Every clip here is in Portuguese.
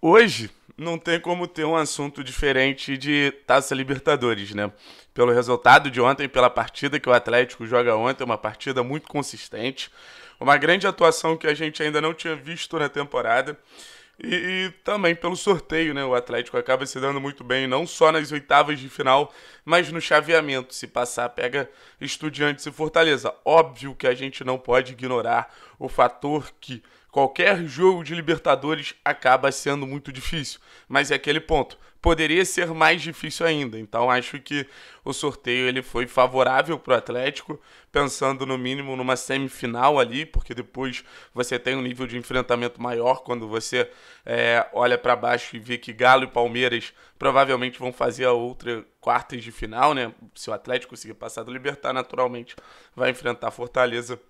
Hoje não tem como ter um assunto diferente de Taça Libertadores, né? Pelo resultado de ontem, pela partida que o Atlético joga ontem, uma partida muito consistente, uma grande atuação que a gente ainda não tinha visto na temporada. E, e, também pelo sorteio, né? O Atlético acaba se dando muito bem, não só nas oitavas de final, mas no chaveamento. Se passar, pega Estudiantes e Fortaleza. Óbvio que a gente não pode ignorar o fator que Qualquer jogo de Libertadores acaba sendo muito difícil, mas é aquele ponto. Poderia ser mais difícil ainda, então acho que o sorteio ele foi favorável para o Atlético, pensando no mínimo numa semifinal ali, porque depois você tem um nível de enfrentamento maior quando você é, olha para baixo e vê que Galo e Palmeiras provavelmente vão fazer a outra quartas de final, né? Se o Atlético conseguir passar do Libertar, naturalmente vai enfrentar Fortaleza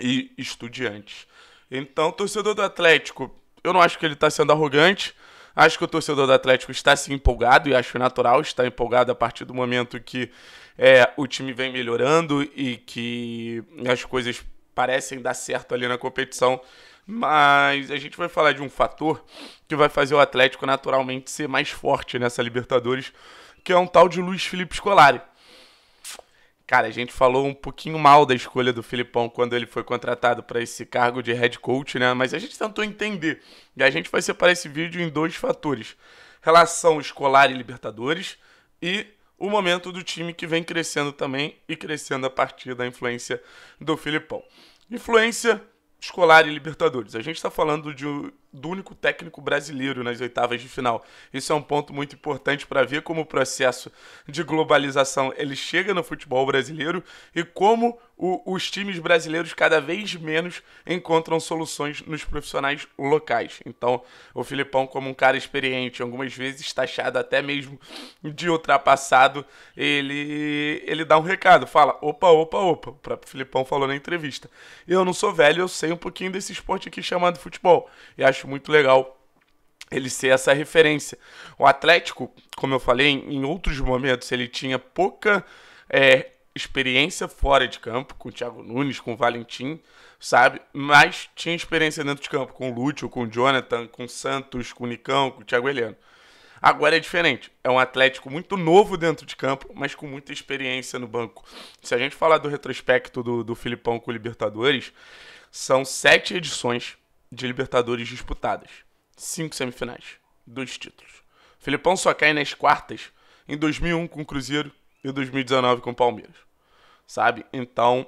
e Estudiantes. Então, torcedor do Atlético, eu não acho que ele está sendo arrogante. Acho que o torcedor do Atlético está se empolgado e acho natural estar empolgado a partir do momento que é, o time vem melhorando e que as coisas parecem dar certo ali na competição. Mas a gente vai falar de um fator que vai fazer o Atlético naturalmente ser mais forte nessa Libertadores, que é um tal de Luiz Felipe Scolari. Cara, a gente falou um pouquinho mal da escolha do Filipão quando ele foi contratado para esse cargo de head coach, né? Mas a gente tentou entender. E a gente vai separar esse vídeo em dois fatores: relação escolar e Libertadores e o momento do time que vem crescendo também e crescendo a partir da influência do Filipão. Influência escolar e Libertadores. A gente está falando de do único técnico brasileiro nas oitavas de final. Isso é um ponto muito importante para ver como o processo de globalização ele chega no futebol brasileiro e como o, os times brasileiros cada vez menos encontram soluções nos profissionais locais. Então, o Filipão, como um cara experiente, algumas vezes taxado até mesmo de ultrapassado, ele, ele dá um recado, fala: opa, opa, opa. O próprio Filipão falou na entrevista: eu não sou velho, eu sei um pouquinho desse esporte aqui chamado futebol. E acho acho muito legal ele ser essa referência. O Atlético, como eu falei, em outros momentos ele tinha pouca é, experiência fora de campo, com o Thiago Nunes, com o Valentim, sabe? Mas tinha experiência dentro de campo, com o Lúcio, com o Jonathan, com o Santos, com o Nicão, com o Thiago Heleno. Agora é diferente. É um Atlético muito novo dentro de campo, mas com muita experiência no banco. Se a gente falar do retrospecto do, do Filipão com o Libertadores, são sete edições de Libertadores disputadas, cinco semifinais, dois títulos. Filipão só cai nas quartas em 2001 com o Cruzeiro e 2019 com o Palmeiras. Sabe? Então,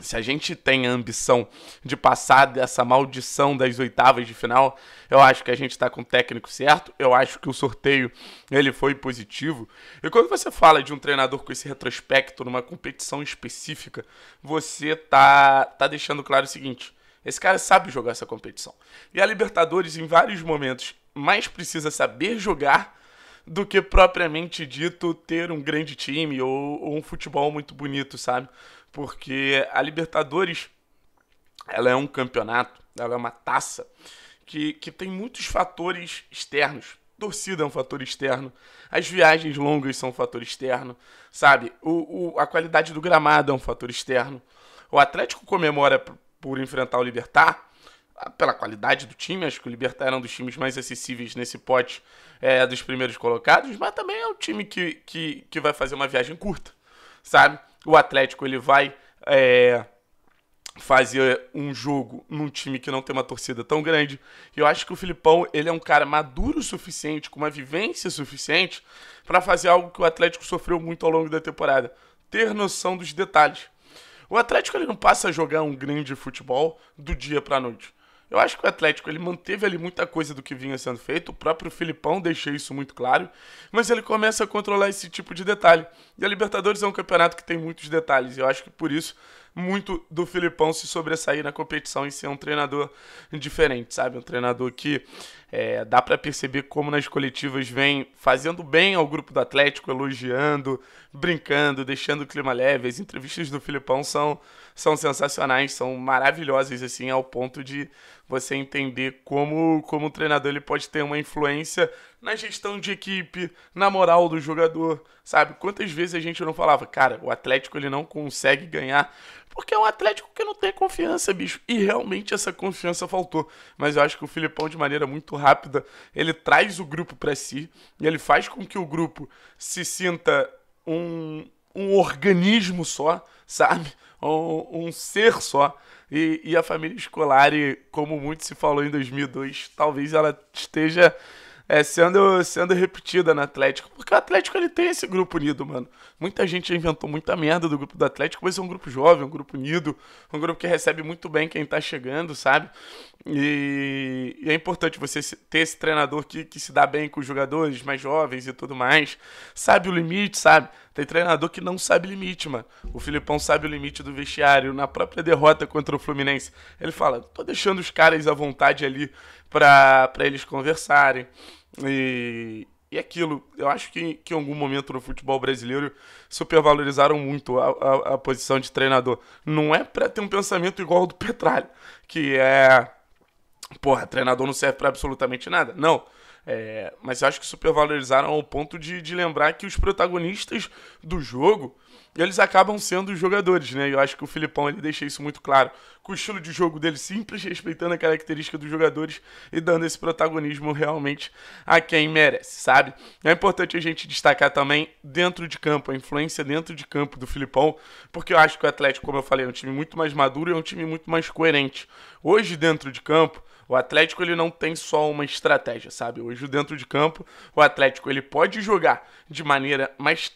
se a gente tem a ambição de passar dessa maldição das oitavas de final, eu acho que a gente está com o técnico certo, eu acho que o sorteio ele foi positivo. E quando você fala de um treinador com esse retrospecto numa competição específica, você tá, tá deixando claro o seguinte: esse cara sabe jogar essa competição. E a Libertadores, em vários momentos, mais precisa saber jogar do que propriamente dito ter um grande time ou, ou um futebol muito bonito, sabe? Porque a Libertadores, ela é um campeonato, ela é uma taça que, que tem muitos fatores externos. Torcida é um fator externo, as viagens longas são um fator externo, sabe? O, o, a qualidade do gramado é um fator externo. O Atlético comemora por enfrentar o Libertar, ah, pela qualidade do time, acho que o Libertar era um dos times mais acessíveis nesse pote é, dos primeiros colocados, mas também é um time que, que, que vai fazer uma viagem curta, sabe? O Atlético ele vai é, fazer um jogo num time que não tem uma torcida tão grande. E eu acho que o Filipão ele é um cara maduro o suficiente, com uma vivência suficiente, para fazer algo que o Atlético sofreu muito ao longo da temporada: ter noção dos detalhes. O Atlético ele não passa a jogar um grande futebol do dia para a noite. Eu acho que o Atlético ele manteve ali muita coisa do que vinha sendo feito, o próprio Filipão deixou isso muito claro, mas ele começa a controlar esse tipo de detalhe. E a Libertadores é um campeonato que tem muitos detalhes, e eu acho que por isso muito do Filipão se sobressair na competição e ser um treinador diferente, sabe? Um treinador que é, dá para perceber como nas coletivas vem fazendo bem ao grupo do Atlético, elogiando, brincando, deixando o clima leve. As entrevistas do Filipão são são sensacionais, são maravilhosas, assim, ao ponto de você entender como, como o treinador ele pode ter uma influência na gestão de equipe, na moral do jogador, sabe? Quantas vezes a gente não falava, cara, o Atlético ele não consegue ganhar porque é um Atlético que não tem confiança, bicho. E realmente essa confiança faltou. Mas eu acho que o Filipão, de maneira muito rápida, ele traz o grupo para si e ele faz com que o grupo se sinta um, um organismo só, sabe? Um, um ser só. E, e a família escolar, e como muito se falou em 2002, talvez ela esteja é, sendo, sendo repetida no Atlético. Porque o Atlético ele tem esse grupo unido, mano. Muita gente inventou muita merda do grupo do Atlético, mas é um grupo jovem, um grupo unido, um grupo que recebe muito bem quem tá chegando, sabe? E, e é importante você ter esse treinador que, que se dá bem com os jogadores mais jovens e tudo mais. Sabe o limite, sabe? Tem treinador que não sabe limite, mano. O Filipão sabe o limite do vestiário. Na própria derrota contra o Fluminense, ele fala: tô deixando os caras à vontade ali pra, eles conversarem. E, e aquilo, eu acho que, que em algum momento no futebol brasileiro supervalorizaram muito a, a, a posição de treinador. Não é para ter um pensamento igual ao do Petralho que é. Porra, treinador não serve para absolutamente nada. Não. É, mas acho que supervalorizaram ao ponto de, de lembrar que os protagonistas do jogo eles acabam sendo os jogadores, né? Eu acho que o Filipão ele deixa isso muito claro, com o estilo de jogo dele simples, respeitando a característica dos jogadores e dando esse protagonismo realmente a quem merece, sabe? É importante a gente destacar também dentro de campo a influência dentro de campo do Filipão, porque eu acho que o Atlético, como eu falei, é um time muito mais maduro e é um time muito mais coerente. Hoje dentro de campo, o Atlético ele não tem só uma estratégia, sabe? Hoje dentro de campo, o Atlético ele pode jogar de maneira mais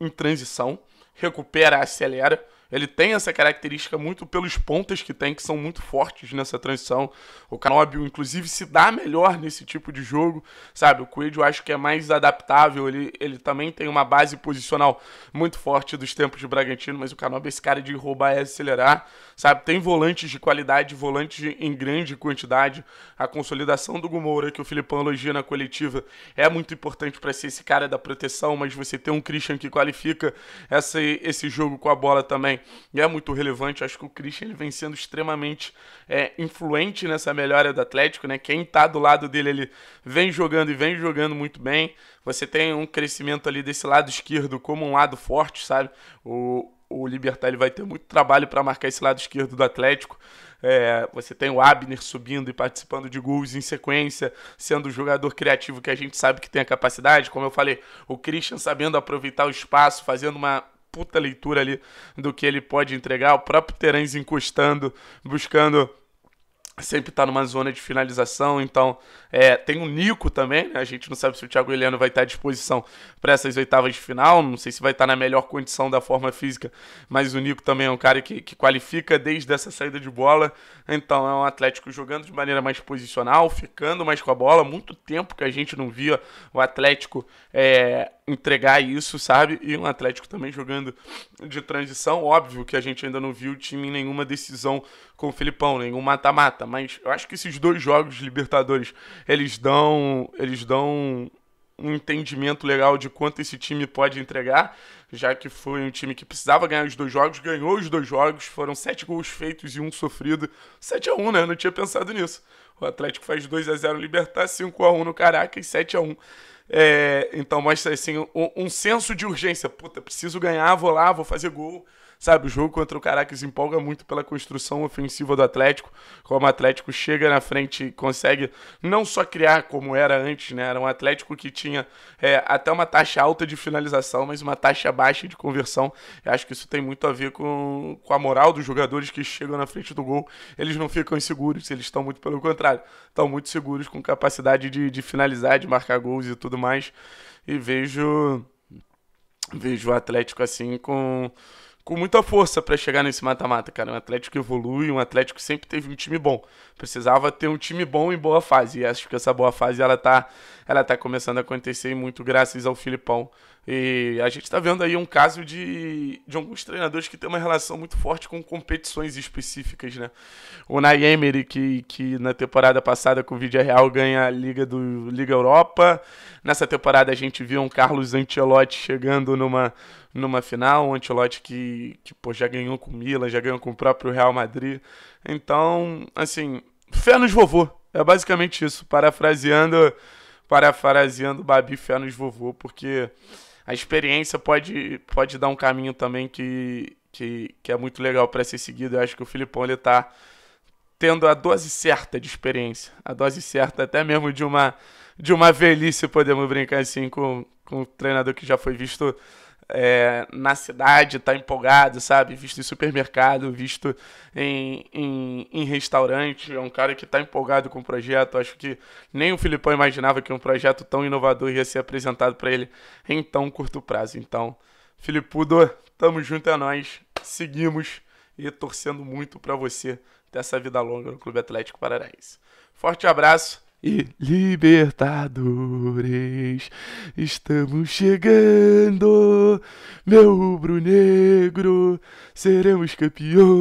em transição, recupera, acelera, ele tem essa característica muito pelos pontas que tem, que são muito fortes nessa transição. O Canóbio, inclusive, se dá melhor nesse tipo de jogo, sabe? O Quid eu acho que é mais adaptável, ele, ele também tem uma base posicional muito forte dos tempos de Bragantino, mas o Canóbio é esse cara de roubar e acelerar, sabe? Tem volantes de qualidade, volantes em grande quantidade. A consolidação do Gumoura, que o Filipão elogia na coletiva, é muito importante para ser esse cara da proteção, mas você ter um Christian que qualifica essa, esse jogo com a bola também e é muito relevante. acho que o Christian ele vem sendo extremamente é, influente nessa melhora do Atlético, né? Quem está do lado dele, ele vem jogando e vem jogando muito bem. Você tem um crescimento ali desse lado esquerdo como um lado forte, sabe? O, o Libertar ele vai ter muito trabalho para marcar esse lado esquerdo do Atlético. É, você tem o Abner subindo e participando de gols em sequência, sendo o jogador criativo que a gente sabe que tem a capacidade. Como eu falei, o Christian sabendo aproveitar o espaço, fazendo uma puta leitura ali do que ele pode entregar. O próprio Terence encostando, buscando sempre estar tá numa zona de finalização, então é, tem o Nico também, né? a gente não sabe se o Thiago Heleno vai estar à disposição para essas oitavas de final, não sei se vai estar na melhor condição da forma física, mas o Nico também é um cara que, que qualifica desde essa saída de bola, então é um Atlético jogando de maneira mais posicional, ficando mais com a bola, muito tempo que a gente não via o Atlético é, entregar isso, sabe? E um Atlético também jogando de transição. Óbvio que a gente ainda não viu o time em nenhuma decisão com o Filipão, nenhum mata-mata. Mas eu acho que esses dois jogos de Libertadores, eles dão. Eles dão um entendimento legal de quanto esse time pode entregar já que foi um time que precisava ganhar os dois jogos, ganhou os dois jogos, foram sete gols feitos e um sofrido. 7 a 1 né? Eu não tinha pensado nisso. O Atlético faz 2 a 0 no Libertar, 5 a 1 no Caracas e 7 a 1 é, Então mostra assim um, um senso de urgência. Puta, preciso ganhar, vou lá, vou fazer gol. Sabe, o jogo contra o Caracas empolga muito pela construção ofensiva do Atlético, como o Atlético chega na frente e consegue não só criar como era antes, né? Era um Atlético que tinha é, até uma taxa alta de finalização, mas uma taxa baixa de conversão. Eu acho que isso tem muito a ver com, com a moral dos jogadores que chegam na frente do gol. Eles não ficam inseguros, eles estão muito pelo contrário, estão muito seguros com capacidade de, de finalizar, de marcar gols e tudo mais. E vejo vejo o Atlético assim com com muita força para chegar nesse mata-mata, cara. Um Atlético evolui, um Atlético sempre teve um time bom. Precisava ter um time bom em boa fase. E acho que essa boa fase ela tá, ela tá começando a acontecer muito graças ao Filipão e a gente está vendo aí um caso de, de alguns treinadores que têm uma relação muito forte com competições específicas, né? O Nay Emery, que, que na temporada passada com o Real ganha a Liga, do, Liga Europa. Nessa temporada a gente viu um Carlos Ancelotti chegando numa, numa final, um Ancelotti que, que pô, já ganhou com o Milan, já ganhou com o próprio Real Madrid. Então, assim, fé nos vovô. É basicamente isso, parafraseando... Parafraseando Babi Fé nos vovô, porque a experiência pode, pode dar um caminho também que, que, que é muito legal para ser seguido. Eu acho que o Filipão ele tá tendo a dose certa de experiência, a dose certa até mesmo de uma de uma velhice, podemos brincar assim, com, com um treinador que já foi visto é, na cidade, tá empolgado, sabe? Visto em supermercado, visto em, em, em, restaurante. É um cara que tá empolgado com o projeto. Acho que nem o Filipão imaginava que um projeto tão inovador ia ser apresentado para ele em tão curto prazo. Então, Filipudo, tamo junto é nós. Seguimos e torcendo muito para você ter essa vida longa no Clube Atlético Paranaense. Forte abraço e libertadores. Estamos chegando, meu rubro negro, seremos campeões.